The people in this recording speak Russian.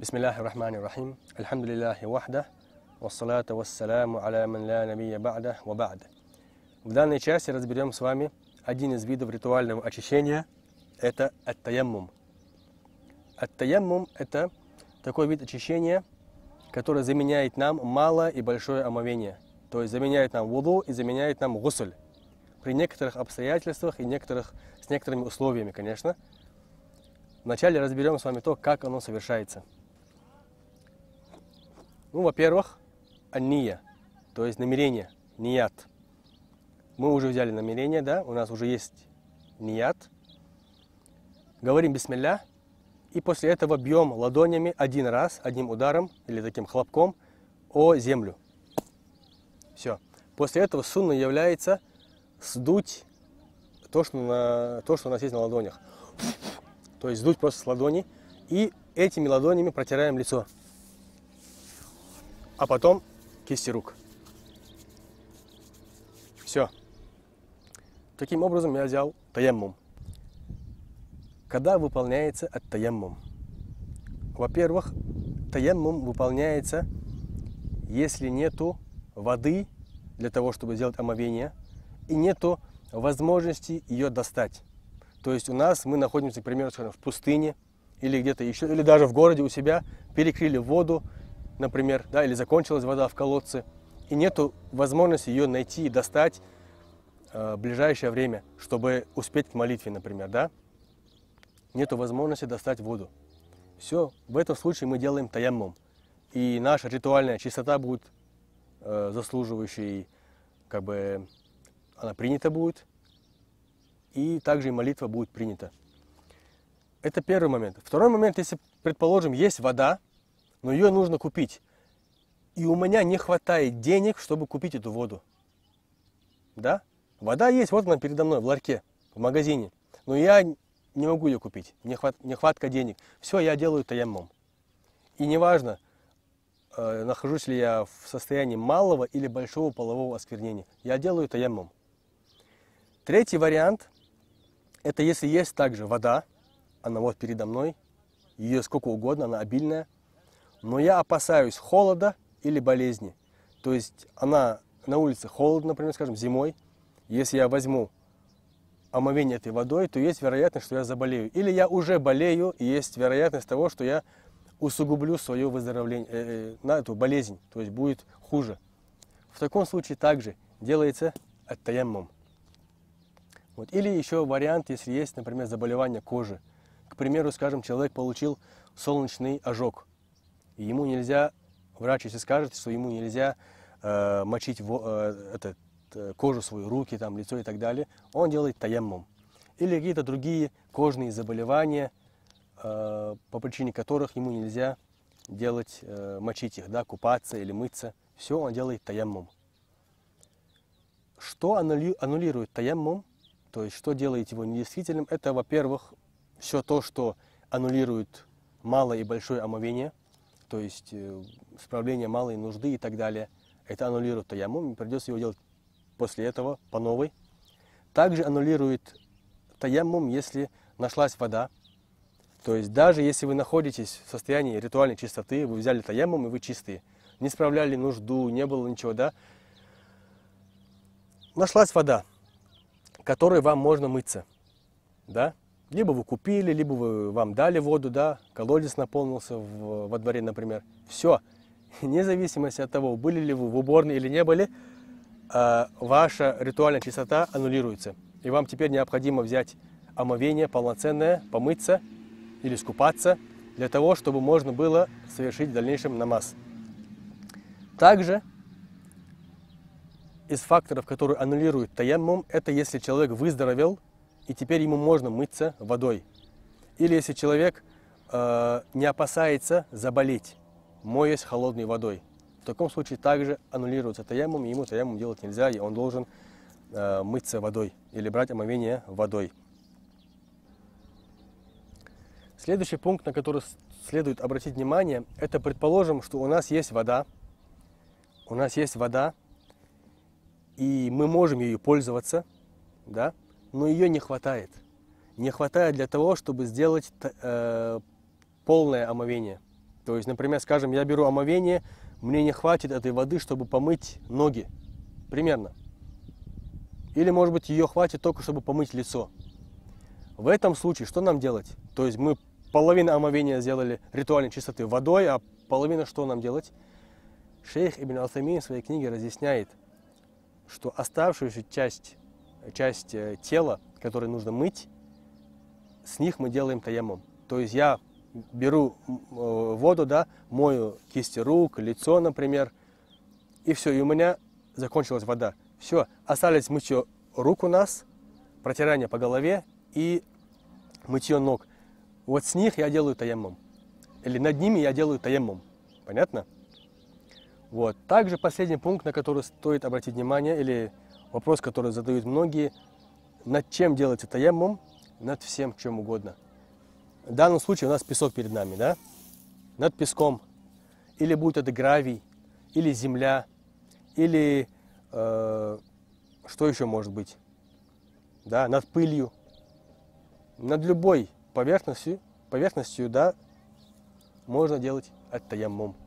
بسم الله الرحمن الرحيم الحمد لله وحده والصلاة والسلام على من لا نبي بعده وبعد В данной части разберем с вами один из видов ритуального очищения – это аттаяммум. Аттаяммум – это такой вид очищения, который заменяет нам малое и большое омовение. То есть заменяет нам вуду и заменяет нам гусуль. При некоторых обстоятельствах и некоторых, с некоторыми условиями, конечно. Вначале разберем с вами то, как оно совершается – ну, во-первых, ания, то есть намерение, ният. Мы уже взяли намерение, да, у нас уже есть ният. Говорим бисмилля, и после этого бьем ладонями один раз, одним ударом или таким хлопком о землю. Все. После этого сунна является сдуть то, что, на, то, что у нас есть на ладонях. То есть сдуть просто с ладони. И этими ладонями протираем лицо а потом кисти рук. Все. Таким образом я взял таяммум. Когда выполняется от таяммум? Во-первых, таяммум выполняется, если нету воды для того, чтобы сделать омовение, и нету возможности ее достать. То есть у нас мы находимся, к примеру, скажем, в пустыне или где-то еще, или даже в городе у себя, перекрыли воду, например, да, или закончилась вода в колодце, и нет возможности ее найти и достать э, в ближайшее время, чтобы успеть к молитве, например, да? Нет возможности достать воду. Все, в этом случае мы делаем таяммум. И наша ритуальная чистота будет э, заслуживающей, как бы она принята будет, и также и молитва будет принята. Это первый момент. Второй момент, если, предположим, есть вода, но ее нужно купить. И у меня не хватает денег, чтобы купить эту воду. Да? Вода есть, вот она передо мной в ларьке, в магазине. Но я не могу ее купить, хват нехватка денег. Все, я делаю таямом. И неважно, э, нахожусь ли я в состоянии малого или большого полового осквернения. Я делаю таямом. Третий вариант – это если есть также вода, она вот передо мной, ее сколько угодно, она обильная – но я опасаюсь холода или болезни. То есть она на улице холодно, например, скажем, зимой. Если я возьму омовение этой водой, то есть вероятность, что я заболею. Или я уже болею, и есть вероятность того, что я усугублю свое выздоровление, э, э на эту болезнь, то есть будет хуже. В таком случае также делается оттаяммом. Вот. Или еще вариант, если есть, например, заболевание кожи. К примеру, скажем, человек получил солнечный ожог – ему нельзя, врач если скажет, что ему нельзя э, мочить во, э, этот, э, кожу свою, руки, там, лицо и так далее, он делает таяммум. Или какие-то другие кожные заболевания, э, по причине которых ему нельзя делать, э, мочить их, да, купаться или мыться. Все он делает таяммум. Что аннулирует таяммум, то есть что делает его недействительным, это, во-первых, все то, что аннулирует малое и большое омовение – то есть э, справление малой нужды и так далее. Это аннулирует таямум, придется его делать после этого по новой. Также аннулирует таямум, если нашлась вода. То есть даже если вы находитесь в состоянии ритуальной чистоты, вы взяли таямум и вы чистые, не справляли нужду, не было ничего, да, нашлась вода, которой вам можно мыться, да, либо вы купили, либо вы, вам дали воду, да, колодец наполнился в, во дворе, например. Все, вне зависимости от того, были ли вы в уборной или не были, э, ваша ритуальная чистота аннулируется. И вам теперь необходимо взять омовение полноценное, помыться или искупаться, для того, чтобы можно было совершить в дальнейшем намаз. Также из факторов, которые аннулируют таяммум, это если человек выздоровел – и теперь ему можно мыться водой. Или если человек э, не опасается заболеть, моясь холодной водой, в таком случае также аннулируется таямум, и ему таямум делать нельзя, и он должен э, мыться водой или брать омовение водой. Следующий пункт, на который следует обратить внимание, это предположим, что у нас есть вода, у нас есть вода, и мы можем ее пользоваться, да, но ее не хватает. Не хватает для того, чтобы сделать э, полное омовение. То есть, например, скажем, я беру омовение, мне не хватит этой воды, чтобы помыть ноги. Примерно. Или, может быть, ее хватит только, чтобы помыть лицо. В этом случае что нам делать? То есть мы половину омовения сделали ритуальной чистоты водой, а половина что нам делать? Шейх Ибн Алтамин в своей книге разъясняет, что оставшуюся часть часть э, тела, которые нужно мыть, с них мы делаем таямом. То есть я беру э, воду, да, мою кисти рук, лицо, например, и все, и у меня закончилась вода. Все, остались мытье рук у нас, протирание по голове и мытье ног. Вот с них я делаю таямом. Или над ними я делаю таямом. Понятно? Вот. Также последний пункт, на который стоит обратить внимание, или Вопрос, который задают многие, над чем делать это ямом? Над всем, чем угодно. В данном случае у нас песок перед нами, да? Над песком. Или будет это гравий, или земля, или э, что еще может быть? Да, над пылью. Над любой поверхностью, поверхностью, да, можно делать это аттаяммом.